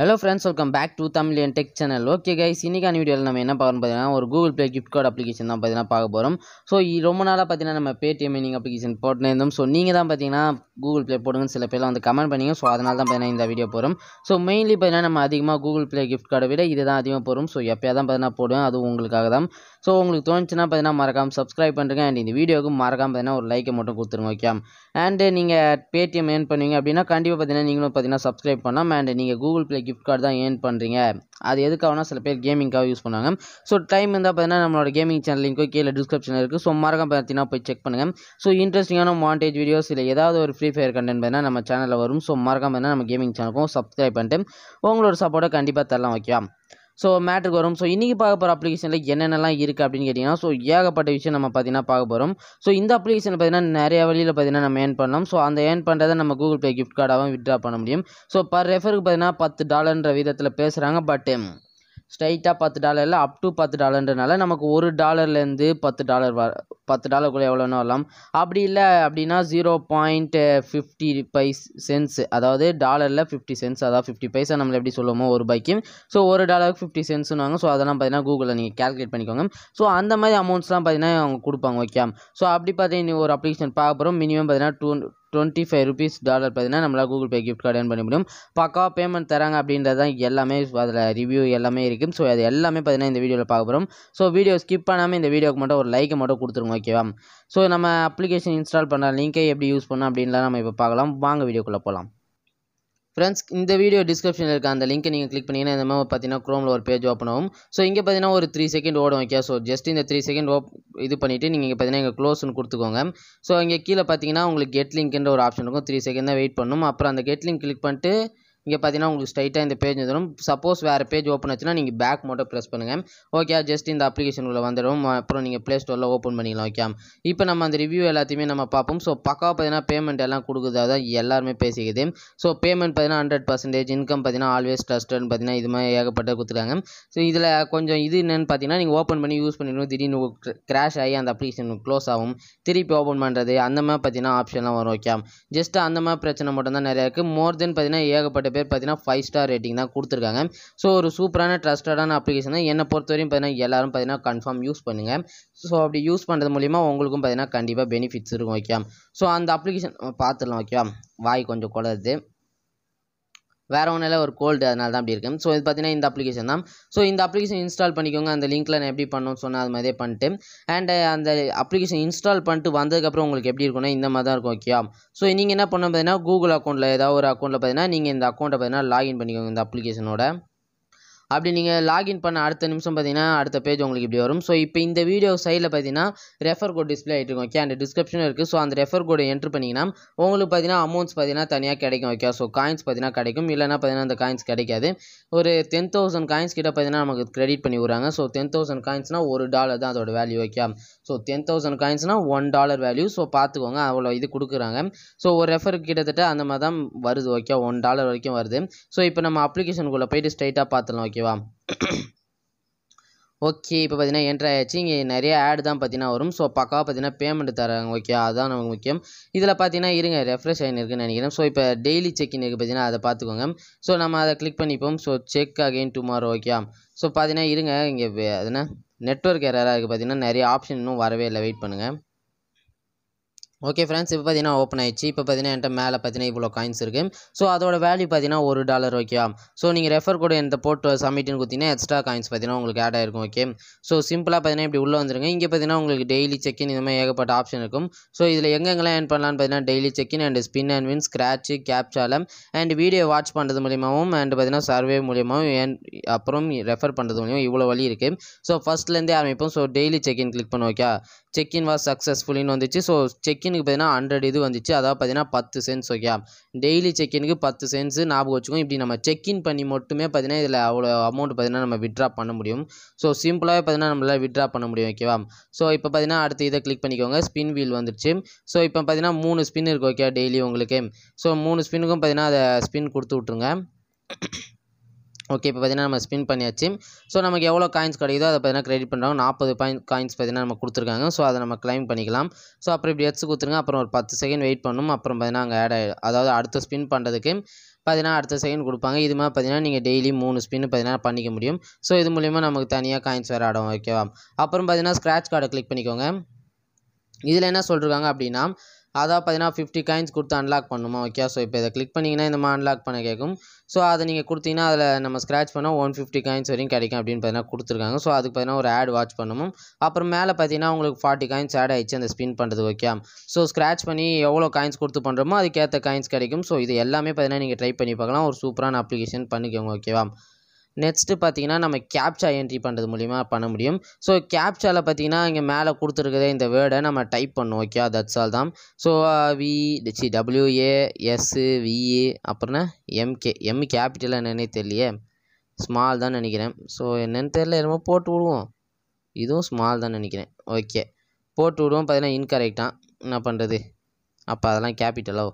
hello friends welcome back to Tamil என் tech channel okay guys இன்றைக்கான வீடியோவில் நம்ம என்ன பார்க்கணும் பார்த்தீங்கன்னா ஒரு Google Play gift card application தான் பார்த்தீங்கன்னா பார்க்க போகிறோம் ஸோ ரொம்ப நாளாக பார்த்தீங்கன்னா நம்ம பேடிஎம் மீனிங் அப்ளிகேஷன் போட்டுனே இருந்தோம் ஸோ நீங்கள் தான் பார்த்தீங்கன்னா கூகுள் பிளே போடுங்கன்னு சில பேர்லாம் வந்து கமெண்ட் பண்ணிங்க ஸோ அதனால தான் பார்த்தீங்கன்னா இந்த வீடியோ போகிறோம் ஸோ மெயின்லி பார்த்தீங்கன்னா நம்ம அதிகமாக கூகுள் பிளே கிஃப்ட் கார்டை விட இது தான் அதிகமாக போகிறோம் ஸோ எப்போ தான் பார்த்தீங்கன்னா போடுவேன் அது உங்களுக்காக தான் ஸோ உங்களுக்கு தோணுச்சுன்னா பார்த்தீங்கன்னா மறக்காமல் சப்ஸ்கிரைப் பண்ணுறேங்க அண்ட் இந்த வீடியோவுக்கு மறக்காமல் பார்த்தீங்கன்னா ஒரு லைக்கை மட்டும் கொடுத்துருங்க ஓகே அண்ட் நீங்கள் பேடிஎம் ஏன் பண்ணுவீங்க அப்படின்னா கண்டிப்பாக பார்த்தீங்கன்னா நீங்களும் பார்த்தீங்கன்னா சப்ஸ்கிரைப் பண்ணலாம் அண்ட் நீங்கள் கூகுள் பிளே கிஃப்ட் கார்டு தான் ஏர்ன் பண்ணுறீங்க அது எதுக்காகனா சில பேர் கேமிங்காக யூஸ் பண்ணுவாங்க ஸோ டைம் இருந்தால் பார்த்தீங்கன்னா நம்மளோட கேமிங் சேனல் லிங்க்கோ கீழே டிஸ்கிரிப்ஷனில் இருக்குது ஸோ மறக்க பார்த்தீங்கன்னா போய் செக் பண்ணுங்கள் ஸோ இன்ட்ரெஸ்டிங்கான மாண்டேஜ் வீடியோஸ் இல்லை ஏதாவது ஒரு ஃப்ரீ ஃபயர் கண்டென்ட் பண்ணால் நம்ம சேனலில் வரும் ஸோ மறக்காம பார்த்தீங்கன்னா நம்ம கேமிங் சேனலுக்கும் சப்ஸ்கிரைப் பண்ணிட்டு உங்களோட சப்போர்ட்டை கண்டிப்பாக தரலாம் ஓகே ஸோ மேட்ருக்கு வரும் ஸோ இன்றைக்கி பார்க்க போகிற அப்ளிகேஷனில் என்னென்னலாம் இருக்குது அப்படின்னு கேட்டிங்கன்னா ஸோ ஏகப்பட்ட விஷயம் நம்ம பார்த்தீங்கன்னா பார்க்க போகிறோம் ஸோ இந்த அப்ளிகேஷன் பார்த்திங்கன்னா நிறைய வழியில் பார்த்தீங்கன்னா நம்ம ஏர்ன் பண்ணலாம் ஸோ அந்த ஏர்ன் பண்ணுறதை நம்ம கூகுள் பே கிஃப்ட் கார்டாகவும் விட்ரா பண்ண முடியும் ஸோ பர் ரெஃபருக்கு பார்த்திங்கன்னா பத்து டாலர்ன்ற விதத்தில் பேசுகிறாங்க பட் ஸ்ட்ரைட்டாக um, பத்து டாலரில் அப் டு பத்து டாலர்ன்றனால நமக்கு ஒரு டாலர்லேருந்து பத்து டாலர் வர பத்து டாலருக்குள்ளே எவ்வளோன்னு வரலாம் அப்படி இல்லை அப்படின்னா ஜீரோ பாயிண்ட் ஃபிஃப்டி பைஸ் சென்ஸ் அதாவது டாலரில் ஃபிஃப்டி சென்ஸ் அதாவது ஃபிஃப்டி பைசா நம்மளை எப்படி சொல்லுவோமோ ஒரு பைக்கு ஸோ ஒரு டாலருக்கு ஃபிஃப்டி சென்ட்ஸ்னுவாங்க ஸோ அதெல்லாம் பார்த்தீங்கன்னா கூகுளில் நீங்கள் கேல்குலேட் பண்ணிக்கோங்க ஸோ அந்த மாதிரி அமௌண்ட்ஸ்லாம் பார்த்தீங்கன்னா அவங்க கொடுப்பாங்க ஓகே ஸோ அப்படி பார்த்தீங்கன்னா ஒரு அப்ளிகேஷன் பார்க்க போகிறோம் மினிமம் பார்த்தீங்கன்னா two twenty five rupees dollar பார்த்தீங்கன்னா நம்மளால் கூகுள் பே கிஃப்ட் கார்டு ஏன் பண்ண முடியும் பக்காவாக பேமெண்ட் தராங்க அப்படின்றது தான் எல்லாமே அதில் ரிவ்யூ எல்லாமே இருக்குது ஸோ அது எல்லாமே பார்த்தீங்கன்னா இந்த வீடியோவில் பார்க்க போகிறோம் ஸோ வீடியோ ஸ்கிப் பண்ணாமல் இந்த வீடியோக்கு மட்டும் ஒரு லைக்கை மட்டும் கொடுத்துருங்க ஓகேவா ஸோ நம்ம அப்ளிகேஷன் இன்ஸ்டால் பண்ண லிங்கை எப்படி யூஸ் பண்ணோம் அப்படின்லாம் நம்ம இப்போ பார்க்கலாம் வாங்க வீடியோக்குள்ளே போகலாம் ஃப்ரெண்ட்ஸ் இந்த வீடியோ டிஸ்கிரிப்ஷனில் இருக்க அந்த லிங்க்கை நீங்கள் கிளிக் பண்ணிங்கன்னா இந்த மாதிரி பார்த்தீங்கன்னா க்ரோமில் ஒரு பேஜ் ஓப்பன் ஆகும் ஸோ இங்கே பார்த்தீங்கன்னா ஒரு த்ரீ செகண்ட் ஓடும் ஓகே ஸோ ஜஸ்ட் இந்த த்ரீ செகண்ட் ஓப் இது பண்ணிவிட்டு நீங்கள் இங்கே பார்த்தீங்கன்னா இங்கே க்ளோஸ்னு கொடுத்துக்கோங்க ஸோ இங்கே கீழே பார்த்தீங்கன்னா உங்களுக்கு கெட் லிங்க்ன்ற ஒரு ஆப்ஷன் இருக்கும் த்ரீ செகண்ட் தான் வெயிட் பண்ணணும் அப்புறம் அந்த கெட் லிங்க் கிளிக் பண்ணிட்டு இங்கே பார்த்தீங்கன்னா உங்களுக்கு ஸ்ட்ரைட்டாக இந்த பேஜ் வந்துடும் சப்போஸ் வேறு பேஜ் ஓப்பன் ஆச்சுன்னா நீங்கள் பேக் மட்டும் ப்ரெஸ் பண்ணுங்கள் ஓகே ஜஸ்ட் இந்த அப்ளிகேஷனுக்குள்ளே வந்துடும் அப்புறம் நீங்கள் ப்ளே ஸ்டோரில் ஓப்பன் பண்ணிக்கலாம் ஓகே இப்போ நம்ம அந்த ரிவ்யூ எல்லாத்தையுமே நம்ம பார்ப்போம் ஸோ பக்காவாக பார்த்தீங்கன்னா பேமெண்ட் எல்லாம் கொடுக்குறதா தான் எல்லாருமே பேசிக்கிது ஸோ பேமெண்ட் பார்த்தீங்கன்னா ஹண்ட்ரட் பர்சன்டேஜ் இன்கம் பார்த்தீங்கன்னா ஆல்வேஸ் ட்ரஸ்ட்னு பார்த்தீங்கன்னா இது மாதிரி ஏகப்பட்ட கொடுத்துருக்காங்க ஸோ இதில் கொஞ்சம் இது என்னென்னு பார்த்தீங்கன்னா நீங்கள் ஓப்பன் பண்ணி யூஸ் பண்ணிடணும் திடீர்னு கிராஷ் ஆகி அந்த அப்ளிகேஷன் க்ளோஸ் ஆகும் திருப்பி ஓப்பன் பண்ணுறது அந்த மாதிரி பார்த்தீங்கன்னா ஆப்ஷன்லாம் வரும் ஓகே ஜஸ்ட் அந்த மாதிரி பிரச்சனை மட்டும் தான் நிறையா இருக்குது மோர் தென் பார்த்தீங்கன்னா ஏகப்பட்ட பேர் பார்த்தீங்கன்னா ஃபைவ் ஸ்டார் ரேட்டிங் தான் கொடுத்துருக்காங்க ஸோ ஒரு சூப்பரான ட்ரஸ்டடான அப்ளிகேஷன் தான் என்னை பொறுத்த வரையும் பார்த்தீங்கன்னா எல்லோரும் பார்த்தீங்கன்னா கன்ஃபார்ம் யூஸ் பண்ணுங்கள் ஸோ அப்படி யூஸ் பண்ணுறது மூலிமா உங்களுக்கும் பார்த்தீங்கன்னா கண்டிப்பாக பெனிஃபிட்ஸ் இருக்கும் ஓகே ஸோ அந்த அப்ளிகேஷன் பார்த்துடலாம் ஓகேவா வாய் கொஞ்சம் குளருது வேறு ஒன்றும் ஒரு கோல்டு அதனால தான் அப்படி இருக்கும் ஸோ இது பார்த்தீங்கன்னா இந்த அப்ளிகேஷன் தான் ஸோ இந்த அப்ளிகேஷன் இன்ஸ்டால் பண்ணிக்கோங்க அந்த லிங்க்கில் நான் எப்படி பண்ணணும்னு சொன்னால் அது மாதிரியே பண்ணிட்டு அண்ட் அந்த அப்ளிகேஷன் இன்ஸ்டால் பண்ணிட்டு வந்ததுக்கப்புறம் உங்களுக்கு எப்படி இருக்கும்னா இந்த மாதிரி தான் இருக்கும் ஓகேயா ஸோ நீங்கள் என்ன பண்ணணும் பார்த்தீங்கன்னா கூகுள் அக்கௌண்ட்டில் ஏதாவது ஒரு அக்கௌண்ட்டில் பார்த்தீங்கன்னா நீங்கள் இந்த அக்கௌண்ட்டை பார்த்தீங்கன்னா லாகின் பண்ணிக்கோங்க இந்த அப்ளிகேஷனோட அப்படி நீங்கள் லாகின் பண்ண அடுத்த நிமிஷம் பார்த்தீங்கன்னா அடுத்த பேஜ் உங்களுக்கு இப்படி வரும் ஸோ இப்போ இந்த வீடியோ சைடில் பார்த்தீங்கன்னா ரெஃபர் கோட் டிஸ்பிளே ஆகிட்டு இருக்கும் ஓகே அந்த டிஸ்கிரிப்ஷன் இருக்குது ஸோ அந்த ரெஃபர் கோடை என்ட்ரு பண்ணிங்கன்னா உங்களுக்கு பார்த்தீங்கன்னா அமௌண்ட்ஸ் பார்த்தீங்கன்னா தனியாக கிடைக்கும் ஓகே ஸோ காயின்ஸ் பார்த்தீங்கன்னா கிடைக்கும் இல்லைனா பார்த்தீங்கன்னா அந்த காயின்ஸ் கிடைக்காது ஒரு டென் தௌசண்ட் காயின்ஸ் கிட்ட பார்த்தீங்கன்னா நமக்கு கிரெடிட் பண்ணி விடுறாங்க ஸோ டென் தௌசண்ட் காயின்ஸ்னால் ஒரு டாலர் தான் அதோட value okay so ten thousand காயின்ஸ்னால் ஒன் டாலர் வேல்யூ ஸோ பார்த்துக்கோங்க அவ்வளோ இது கொடுக்குறாங்க ஸோ ஒரு ரெஃபர் கிட்டத்தட்ட அந்த மாதிரி தான் வருது ஓகே ஒன் டாலர் வரைக்கும் வருது ஸோ இப்போ நம்ம அப்ளிகேஷனுக்குள்ளே போயிட்டு ஸ்ட்ரைட்டாக பார்த்துலாம் ஓகேவா ஓகே இப்போ பார்த்தீங்கன்னா என்ட்ரு இங்கே நிறைய ஆடு தான் பார்த்தீங்கன்னா வரும் ஸோ பக்காவாக பார்த்தீங்கன்னா பேமெண்ட் தராங்க ஓகே அதுதான் நமக்கு முக்கியம் இதில் பார்த்தீங்கன்னா இருங்க ரெஃப்ரெஷ் இருக்குன்னு நினைக்கிறேன் ஸோ இப்போ டெய்லி செக்இன் இருக்குது பார்த்தீங்கன்னா அதை பார்த்துக்கோங்க ஸோ நம்ம அதை கிளிக் பண்ணிப்போம் so check again tomorrow okay so பார்த்தீங்கன்னா இருங்க இங்கே அதுனா நெட்ஒர்க் எரராக இருக்குது பார்த்தீங்கன்னா நிறைய ஆப்ஷன் இன்னும் வரவே இல்லை வெயிட் பண்ணுங்கள் ஓகே ஃப்ரெண்ட்ஸ் இப்போ பார்த்தீங்கன்னா ஓப்பன் ஆயிடுச்சு இப்போ பார்த்தீங்கன்னா என்கிட்ட மேலே பார்த்தீங்கன்னா இவ்வளோ காயின்ஸ் இருக்குது ஸோ அதோட வேல்யூ பார்த்தீங்கன்னா ஒரு டாலர் ஓகே ஸோ நீங்கள் ரெஃபர் கூட இந்த போட்டு சமிட்டின்னு கொடுத்தீங்கன்னா எக்ஸ்ட்ரா காயின்ஸ் பார்த்தீங்கன்னா உங்களுக்கு ஆட் ஆயிருக்கும் ஓகே ஸோ சிம்பிளாக பார்த்தீங்கன்னா இப்படி உள்ளே வந்துருங்க இங்கே பார்த்தீங்கன்னா உங்களுக்கு டெய்லி செக்கின் இந்த மாதிரி ஏகப்பட்ட ஆப்ஷன் இருக்கும் ஸோ இதில் எங்கெங்கெல்லாம் ஏன் பண்ணலான்னு பார்த்தீங்கன்னா daily check in and spin and win scratch கேப்சாலம் அண்ட் வீடியோ வாட்ச் பண்ணுறது மூலியமாகவும் அண்ட் பார்த்தீங்கன்னா சர்வே மூலியமாகவும் அப்புறம் ரெஃபர் பண்ணுறது மூலியமாக இவ்வளோ வழி இருக்குது ஸோ ஃபஸ்ட்லேருந்தே ஆரம்பிப்போம் ஸோ டெய்லி செக்கின் கிளிக் பண்ணுவோம் ஓகே செக்இன் வாஸ் சக்ஸஸ்ஃபுல்லின்னு வந்துச்சு ஸோ செக்இனுக்கு பார்த்தீங்கன்னா ஹண்ட்ரட் இது வந்துச்சு அதாவது பார்த்தீங்கன்னா பத்து சென்ஸ் ஓகே டெய்லி செக்இனுக்கு பத்து சென்ஸ் ஞாபகம் வச்சுக்கோம் இப்படி நம்ம செக்இன் பண்ணி மட்டுமே பார்த்தீங்கன்னா இதில் அவ்வளோ அமௌண்ட் பார்த்தீங்கன்னா நம்ம விட்ரா பண்ண முடியும் ஸோ சிம்பிளாகவே பார்த்தீங்கன்னா நம்மளால் விட்ரா பண்ண முடியும் ஓகேவா ஸோ இப்போ பார்த்தீங்கன்னா அடுத்து இதை கிளிக் பண்ணிக்கோங்க ஸ்பின் வீல் வந்துருச்சு ஸோ இப்போ பார்த்தீங்கன்னா மூணு ஸ்பின் இருக்குது ஓகே டெய்லி உங்களுக்கு ஸோ மூணு ஸ்பின்னுக்கும் பார்த்தீங்கன்னா அதை ஸ்பின் கொடுத்து விட்ருங்க ஓகே இப்போ பார்த்தீங்கன்னா நம்ம ஸ்பின் பண்ணியாச்சு ஸோ நமக்கு எவ்வளோ காயின்ஸ் கிடைக்குதோ அதை பார்த்தீங்கன்னா கிரெடிட் பண்ணுறாங்க நாற்பது பாயிண்ட் காயின்ஸ் பார்த்தீங்கன்னா நம்ம கொடுத்துருக்காங்க ஸோ அதை நம்ம கிளைம் பண்ணிக்கலாம் ஸோ அப்புறம் இப்படி எடுத்து கொடுத்துருங்க அப்புறம் ஒரு பத்து செகண்ட் வெயிட் பண்ணணும் அப்புறம் பார்த்தீங்கன்னா அங்கே ஆட் அதாவது அடுத்த ஸ்பின் பண்ணுறதுக்கு பார்த்தீங்கன்னா அடுத்த செகண்ட் கொடுப்பாங்க இது மாதிரி பார்த்தீங்கன்னா நீங்கள் டெய்லி மூணு ஸ்பின்னு பார்த்தீங்கன்னா பண்ணிக்க முடியும் ஸோ இது மூலிமா நமக்கு தனியாக காயின்ஸ் வேறு ஆடும் ஓகேவா அப்புறம் பார்த்தீங்கன்னா ஸ்க்ராட்ச் கார்டை கிளிக் பண்ணிக்கோங்க இதில் என்ன சொல்லிருக்காங்க அப்படின்னா அதான் பார்த்தீங்கன்னா ஃபிஃப்டி காயின்ஸ் கொடுத்து அன்லாக் பண்ணுமா ஓகே ஸோ இப்போ இதை கிளிக் பண்ணிங்கன்னா இந்த மாதிரி அன்லாக் பண்ண கேட்கும் ஸோ அதை நீங்கள் கொடுத்தீங்கன்னா அதில் நம்ம ஸ்க்ராச் பண்ணால் ஒன் ஃபிஃப்டி காயின்ஸ் வரையும் கிடைக்கும் அப்படின்னு பார்த்தீங்கன்னா கொடுத்துருக்காங்க ஸோ அதுக்கு பார்த்தீங்கன்னா ஒரு ஆட் வாட்ச் பண்ணணும் அப்புறம் மேலே பார்த்தீங்கன்னா உங்களுக்கு ஃபார்ட்டி காயின்ஸ் ஆட் ஆயிடுச்சு அந்த ஸ்பின் பண்ணுறது ஓகே ஸோ ஸ்க்ராச் பண்ணி எவ்வளோ காயின்ஸ் கொடுத்து பண்ணுறோமோ அதுக்கேற்ற காயின்ஸ் கிடைக்கும் ஸோ இது எல்லாமே பார்த்தீங்கன்னா நீங்கள் ட்ரை பண்ணி பார்க்கலாம் ஒரு சூப்பரான அப்ளிகேஷன் பண்ணிக்கோங்க ஓகேவா நெக்ஸ்ட்டு பார்த்தீங்கன்னா நம்ம கேப்சா என்ட்ரி பண்ணுறது மூலிமா பண்ண முடியும் ஸோ கேப்சாவில் பார்த்தீங்கன்னா இங்கே மேலே கொடுத்துருக்குதே இந்த வேர்டை நம்ம டைப் பண்ணும் ஓகே தட்ஸ் ஆல் தான் so V C W A S V E அப்புறம்னா எம்கே எம் கேபிட்டல் என்னென்னே தெரியலையே ஸ்மால் தான் நினைக்கிறேன் ஸோ என்னென்னு தெரில என்னமோ போட்டு விடுவோம் இதுவும் ஸ்மால் தான் நினைக்கிறேன் ஓகே போட்டு விடுவோம் பார்த்தீங்கன்னா இன்கரெக்டாக என்ன பண்ணுறது அப்போ அதெல்லாம் கேபிட்டலோ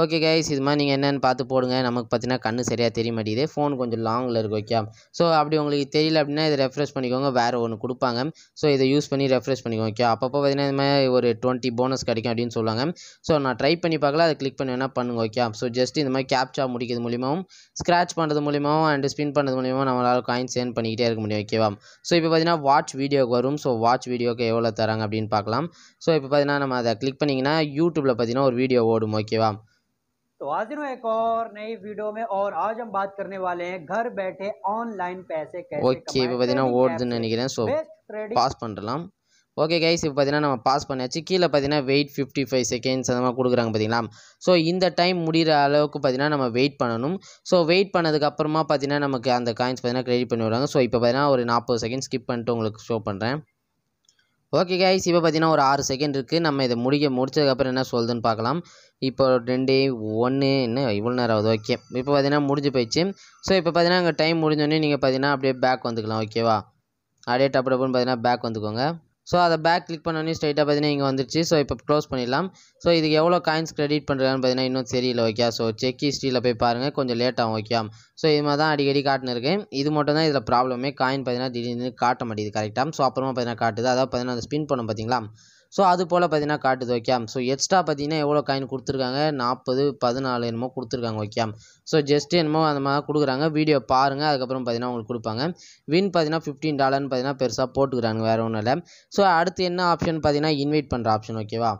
ஓகே கைஸ் இது மாதிரி நீங்கள் என்னென்னு பார்த்து போடுங்க நமக்கு பார்த்தீங்கன்னா கண்ணு சரியாக தெரிய மாட்டேங்குது ஃபோன் கொஞ்சம் லாங்கில் இருக்குது ஓகே ஸோ அப்படி உங்களுக்கு தெரியல அப்படின்னா இதை ரெஃப்ரெஷ் பண்ணிக்கோங்க வேறு ஒன்று கொடுப்பாங்க ஸோ இதை யூஸ் பண்ணி ரெஃப்ரெஷ் பண்ணிக்கோங்க ஓகே அப்பப்போ பார்த்தீங்கன்னா இது மாதிரி ஒரு டுவெண்ட்டி போனஸ் கிடைக்கும் அப்படின்னு சொல்லுவாங்க ஸோ நான் ட்ரை பண்ணி பார்க்கல அதை கிளிக் பண்ணி வேணால் பண்ணுங்க ஓகே ஸோ ஜஸ்ட் இந்த மாதிரி கேப்ச்சா முடிக்கிறது மூலியமாகவும் ஸ்க்ராச் பண்ணுறது மூலியமாகவும் அண்ட் ஸ்பின் பண்ணுறது மூலியமாக நம்மளால் காயின் ஏர்ன் பண்ணிக்கிட்டே இருக்க முடியும் ஓகேவா ஸோ இப்போ பார்த்தீங்கன்னா வாட்ச் வீடியோக்கு வரும் ஸோ வாட்ச் வீடியோக்கு எவ்வளோ தராங்க அப்படின்னு பார்க்கலாம் ஸோ இப்போ பார்த்தீங்கன்னா நம்ம அதை கிளிக் பண்ணிங்கன்னா யூடியூப்பில் பார்த்தீங்கன்னா ஒரு வீடியோ ஓடும் ஓகேவா तो हाजिरों एक और नई वीडियो में और आज हम बात करने वाले हैं घर बैठे ऑनलाइन पैसे कैसे ஓகே இப்போ ஓடுதுன்னு நினைக்கிறேன் ஸோ பாஸ் பண்ணலாம் ஓகே கைஸ் இப்போ பார்த்தீங்கன்னா நம்ம பாஸ் பண்ணியாச்சு கீழே பார்த்தீங்கன்னா வெயிட் ஃபிஃப்டி ஃபைவ் செகண்ட்ஸ் அந்த மாதிரி கொடுக்குறாங்க பார்த்தீங்களா ஸோ இந்த டைம் முடிகிற அளவுக்கு பார்த்தீங்கன்னா நம்ம வெயிட் பண்ணணும் ஸோ வெயிட் பண்ணதுக்கப்புறமா பார்த்தீங்கன்னா நமக்கு அந்த காயின்ஸ் பார்த்தீங்கன்னா கிரெடிட் பண்ணி விடுறாங்க ஸோ இப்போ பார்த்தீங்கன்னா ஒரு நாற்பது செகண்ட் ஸ்கிப் பண்ணிட்டு உங்களுக்கு ஷோ பண்ணுறேன் ஓகே கைஸ் இப்போ பார்த்தீங்கன்னா ஒரு ஆறு செகண்ட் இருக்குது நம்ம இதை முடிக்க முடிச்சதுக்கப்புறம் என்ன சொல்லுதுன்னு பார்க்கலாம் இப்போ ரெண்டு ஒன்று என்ன இவ்வளோ நேரம் ஆகுது ஓகே இப்போ பார்த்தீங்கன்னா முடிஞ்சு போயிடுச்சு ஸோ இப்போ பார்த்தீங்கன்னா அங்கே டைம் முடிஞ்சோடனே நீங்கள் பார்த்தீங்கன்னா அப்படியே பேக் வந்துக்கலாம் ஓகேவா அப்படியே டப்பு டப்புன்னு பார்த்தீங்கன்னா பேக் வந்துக்கோங்க ஸோ அதை பேக் கிளிக் பண்ணோடனே ஸ்ட்ரைட்டாக பார்த்தீங்கன்னா இங்கே வந்துருச்சு ஸோ இப்போ க்ளோஸ் பண்ணிடலாம் ஸோ இதுக்கு எவ்வளோ காயின்ஸ் கிரெடிட் பண்ணுறான்னு பார்த்தீங்கன்னா இன்னும் தெரியல ஓகே ஸோ செக் ஹிஸ்ட்ரியில் போய் பாருங்கள் கொஞ்சம் லேட்டாகும் ஓகே ஸோ இது மாதிரி தான் அடிக்கடி காட்டினிருக்கேன் இது மட்டும் தான் இதில் ப்ராப்ளமே காயின் பார்த்தீங்கன்னா திடீர்னு காட்ட மாட்டேங்குது கரெக்டாக ஸோ அப்புறமா பார்த்தீங்கன்னா காட்டுது அதாவது பார்த்தீங்கன்னா அந்த ஸ்பின் பண்ணும் பார்த்தீங்களா ஸோ அது போல் பார்த்தீங்கன்னா காட்டுது ஓகே ஸோ எக்ஸ்ட்ரா பார்த்தீங்கன்னா எவ்வளோ காயின் கொடுத்துருக்காங்க நாற்பது பதினாலு என்னமோ கொடுத்துருக்காங்க ஓகே ஸோ ஜஸ்ட் என்னமோ அந்த மாதிரி கொடுக்குறாங்க வீடியோ பாருங்கள் அதுக்கப்புறம் பார்த்தீங்கன்னா உங்களுக்கு கொடுப்பாங்க வின் பார்த்தீங்கன்னா ஃபிஃப்டீன் டாலர்னு பார்த்தீங்கன்னா பெருசாக போட்டுக்கிறாங்க வேறு ஒன்றும் இல்லை ஸோ அடுத்து என்ன ஆப்ஷன் பார்த்தீங்கன்னா இன்வைட் பண்ணுற ஆப்ஷன் ஓகேவா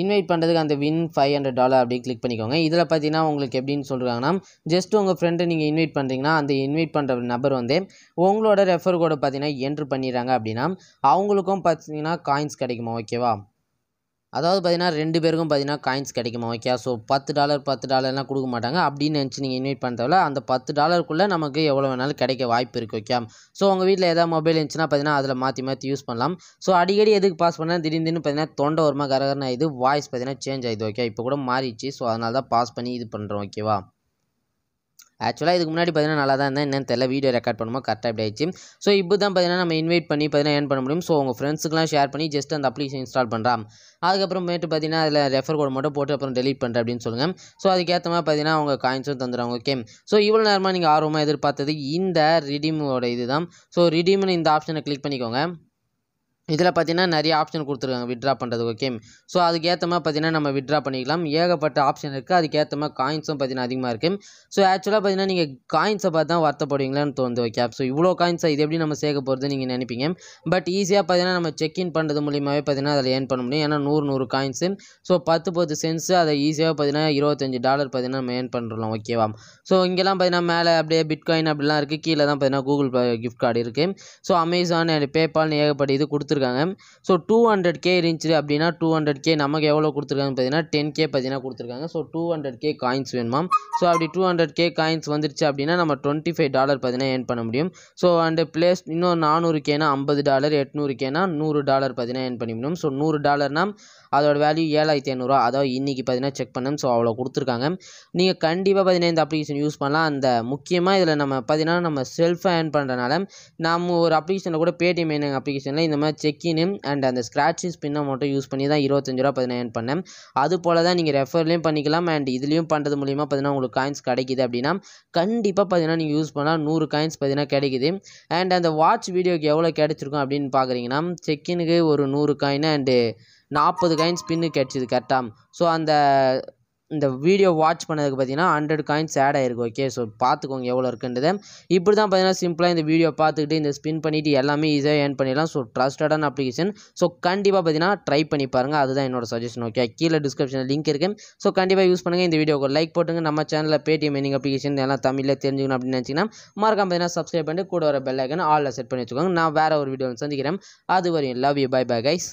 இன்வைட் பண்ணுறதுக்கு அந்த வின் ஃபைவ் ஹண்ட்ரட் டாலர் அப்படி கிளிக் பண்ணிக்கோங்க இதில் பார்த்தீங்கன்னா உங்களுக்கு எப்படின்னு சொல்கிறாங்கன்னா ஜஸ்ட் உங்கள் ஃப்ரெண்டை நீங்கள் இன்வைட் பண்ணுறீங்கன்னா அந்த இன்வைட் பண்ணுற நபர் வந்து உங்களோட ரெஃபர் கோடை பார்த்தீங்கன்னா என்ட்ரு பண்ணிடுறாங்க அப்படின்னா அவங்களுக்கும் பார்த்தீங்கன்னா காயின்ஸ் கிடைக்குமா ஓகேவா அதாவது பார்த்தீங்கன்னா ரெண்டு பேருக்கும் பார்த்தீங்கன்னா காயின்ஸ் கிடைக்குமா ஓகே ஸோ பத்து டாலர் பத்து டாலர்லாம் கொடுக்க மாட்டாங்க அப்படின்னு நினச்சி நீங்கள் இன்வைட் பண்ணுறதுல அந்த பத்து டாலருக்குள்ளே நமக்கு எவ்வளோ வேணாலும் கிடைக்க வாய்ப்பு இருக்குது ஓகே ஸோ உங்கள் வீட்டில் ஏதாவது மொபைல் இருந்துச்சுன்னா பார்த்தீங்கன்னா அதில் மாற்றி மாற்றி யூஸ் பண்ணலாம் ஸோ அடிக்கடி எதுக்கு பாஸ் பண்ணால் திடீர்னு பார்த்தீங்கன்னா தொண்டை வருமா கரகரன் ஆயிடுது வாய்ஸ் பார்த்தீங்கன்னா சேஞ்ச் ஆகிடுது ஓகே இப்போ கூட மாறிடுச்சு ஸோ அதனால தான் பாஸ் பண்ணி இது பண்ணுறோம் ஓகேவா ஆக்சுவலாக இதுக்கு முன்னாடி பார்த்தீங்கன்னா நல்லா தான் இருந்தேன் என்னென்னு தெரியல வீடியோ ரெக்கார்ட் பண்ணுமோ கரெக்டாக ஆகிடுச்சு ஆயிடுச்சு ஸோ இப்போ தான் பார்த்தீங்கன்னா நம்ம இன்வைட் பண்ணி பார்த்தீங்கன்னா ஏன் பண்ண முடியும் ஸோ உங்கள் ஃப்ரெண்ட்ஸுக்குலாம் ஷேர் பண்ணி ஜஸ்ட் அந்த அப்ளிகேஷன் இன்ஸ்டால் பண்ணுறான் அதுக்கப்புறமேட்டு பார்த்தீங்கன்னா அதில் ரெஃபர் கோட் மட்டும் போட்டு அப்புறம் டெலிட் பண்ணுறேன் அப்படின்னு சொல்லுங்கள் ஸோ அதுக்கேற்ற மாதிரி பார்த்தீங்கன்னா அவங்க காயின்ஸும் தந்துடுவாங்க ஓகே ஸோ இவ்வளோ நேரமாக நீங்கள் ஆர்வமாக எதிர்பார்த்தது இந்த ரிடீமோட இது தான் ஸோ ரிடீம்னு இந்த ஆப்ஷனை கிளிக் பண்ணிக்கோங்க இதில் பார்த்தீங்கன்னா நிறைய ஆப்ஷன் கொடுத்துருக்காங்க விட்ரா பண்ணுறது ஓகே ஸோ அதுக்கேற்ற மாதிரி பார்த்தீங்கன்னா நம்ம விட்ரா பண்ணிக்கலாம் ஏகப்பட்ட ஆப்ஷன் இருக்குது அதுக்கேற்ற மாதிரி காயின்ஸும் பார்த்தீங்கன்னா அதிகமாக இருக்குது ஸோ ஆக்சுவலாக பார்த்தீங்கன்னா நீங்கள் காயின்ஸை பார்த்து தான் வருத்தப்படுவீங்களான்னு தோணுது ஓகே ஸோ இவ்வளோ காயின்ஸை இது எப்படி நம்ம சேர்க்க போகிறது நீங்கள் நினைப்பீங்க பட் ஈஸியாக பார்த்தீங்கன்னா நம்ம செக்இன் பண்ணுறது மூலியமாகவே பார்த்தீங்கன்னா அதில் ஏர்ன் பண்ண முடியும் ஏன்னா நூறு நூறு காயின்ஸு ஸோ பத்து பத்து சென்ஸு அதை ஈஸியாக பார்த்தீங்கன்னா இருபத்தஞ்சி டாலர் பார்த்தீங்கன்னா நம்ம ஏர்ன் பண்ணுறோம் ஓகேவா ஸோ இங்கெல்லாம் பார்த்தீங்கன்னா மேலே அப்படியே பிட்காயின் அப்படிலாம் இருக்குது கீழே தான் பார்த்தீங்கன்னா கூகுள் கிஃப்ட் கார்டு இருக்குது ஸோ அமேசான் அண்ட் பேபால்னு ஏகப்பட்ட இது கொடுத்துருக்கு கொடுத்துருக்காங்க ஸோ டூ ஹண்ட்ரட் கே இருந்துச்சு அப்படின்னா டூ ஹண்ட்ரட் கே நமக்கு எவ்வளோ கொடுத்துருக்காங்க பார்த்தீங்கன்னா டென் கே பார்த்தீங்கன்னா கொடுத்துருக்காங்க so two hundred K coins வேணுமா ஸோ அப்படி டூ ஹண்ட்ரட் கே காயின்ஸ் வந்துருச்சு அப்படின்னா நம்ம டுவெண்ட்டி ஃபைவ் டாலர் பார்த்தீங்கன்னா ஏர்ன் பண்ண முடியும் ஸோ அண்டு பிளேஸ் இன்னும் நானூறு கேனா ஐம்பது டாலர் எட்நூறு கேனா நூறு டாலர் பார்த்தீங்கன்னா ஏர்ன் பண்ணி முடியும் ஸோ நூறு டாலர்னா அதோட வேல்யூ ஏழாயிரத்தி ஐநூறுரூவா அதாவது இன்றைக்கி பார்த்தீங்கன்னா செக் பண்ணோம் ஸோ அவ்வளோ கொடுத்துருக்காங்க நீங்கள் கண்டிப்பாக பார்த்தீங்கன்னா இந்த அப்ளிகேஷன் யூஸ் பண்ணலாம் அந்த முக்கியமாக இதில் நம்ம பார்த்தீங்கன்னா நம்ம செல்ஃபாக ஏர்ன் பண்ணுறதுனால நம்ம ஒரு அப்ளிகேஷனில் கூட பேடிஎம் அப்ளிகேஷனில் இந்த மாதிரி செக்கின்னு அண்ட் அந்த ஸ்க்ராச்சஸ் பின்னை மட்டும் யூஸ் பண்ணி தான் இருபத்தஞ்சு ரூபா பதினா பண்ணேன் அது போல தான் நீங்கள் ரெஃபர்லேயும் பண்ணிக்கலாம் அண்ட் இதுலேயும் பண்ணுறது மூலிமா பார்த்தீங்கன்னா உங்களுக்கு காயின்ஸ் கிடைக்கிது அப்படின்னா கண்டிப்பாக பார்த்தீங்கன்னா நீங்கள் யூஸ் பண்ணால் நூறு காயின்ஸ் பார்த்தீங்கன்னா கிடைக்குது அண்ட் அந்த வாட்ச் வீடியோக்கு எவ்வளோ கிடைச்சிருக்கும் அப்படின்னு பார்க்குறீங்கன்னா செக்கினுக்கு ஒரு நூறு காயின் அண்டு நாற்பது காயின் ஸ்பின்னு கிடச்சிது கரெக்டாக ஸோ அந்த இந்த வீடியோ வாட்ச் பண்ணதுக்கு பார்த்தீங்கன்னா ஹண்ட்ரட் காயின்ஸ் ஆட் ஆயிருக்கு ஓகே ஸோ பார்த்துக்கோங்க எவ்வளோ இருக்குன்றது இப்படி தான் பார்த்தீங்கன்னா சிம்பிளாக இந்த வீடியோ பார்த்துக்கிட்டு இந்த ஸ்பின் பண்ணிவிட்டு எல்லாமே ஈஸியாக ஏர்ன் பண்ணிடலாம் ஸோ ட்ரஸ்டடான அப்ளிகேஷன் ஸோ கண்டிப்பாக பார்த்தீங்கன்னா ட்ரை பண்ணி பாருங்கள் அதுதான் என்னோட சஜஷன் ஓகே கீழே டிஸ்கிரிப்ஷனில் லிங்க் இருக்குது ஸோ கண்டிப்பாக யூஸ் பண்ணுங்கள் இந்த வீடியோக்கு லைக் போட்டுங்க நம்ம சேனலில் பேடிஎம் எனிங் அப்ளிகேஷன் எல்லாம் தமிழில் தெரிஞ்சுக்கணும் அப்படின்னு நினச்சிங்கன்னா மறக்காம பார்த்தீங்கன்னா சப்ஸ்கிரைப் பண்ணிட்டு கூட வர பெல் ஐக்கன் ஆலில் செட் பண்ணி வச்சுக்கோங்க நான் வேறு ஒரு வீடியோ சந்திக்கிறேன் அது வரையும் love you bye bye guys